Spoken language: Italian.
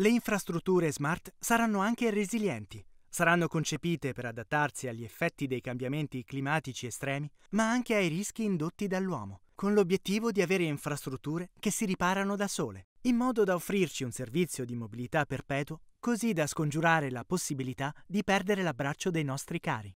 Le infrastrutture smart saranno anche resilienti. Saranno concepite per adattarsi agli effetti dei cambiamenti climatici estremi, ma anche ai rischi indotti dall'uomo, con l'obiettivo di avere infrastrutture che si riparano da sole, in modo da offrirci un servizio di mobilità perpetuo, così da scongiurare la possibilità di perdere l'abbraccio dei nostri cari.